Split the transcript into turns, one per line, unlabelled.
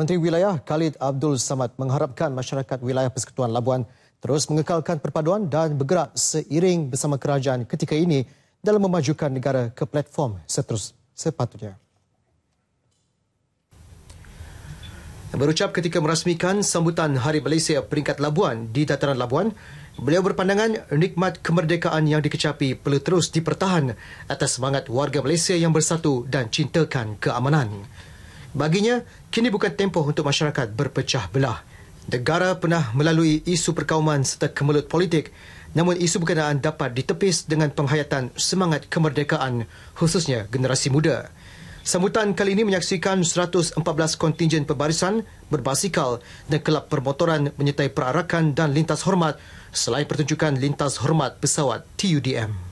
Menteri Wilayah Khalid Abdul Samad mengharapkan masyarakat wilayah Persekutuan Labuan terus mengekalkan perpaduan dan bergerak seiring bersama kerajaan ketika ini dalam memajukan negara ke platform seterus sepatutnya. Berucap ketika merasmikan sambutan Hari Malaysia Peringkat Labuan di Dataran Labuan, beliau berpandangan nikmat kemerdekaan yang dikecapi perlu terus dipertahan atas semangat warga Malaysia yang bersatu dan cintakan keamanan. Baginya, kini bukan tempoh untuk masyarakat berpecah belah. Negara pernah melalui isu perkauman serta kemelut politik, namun isu berkenaan dapat ditepis dengan penghayatan semangat kemerdekaan, khususnya generasi muda. Sambutan kali ini menyaksikan 114 kontingen perbarisan berbasikal dan kelab permotoran menyertai perarakan dan lintas hormat selain pertunjukan lintas hormat pesawat TUDM.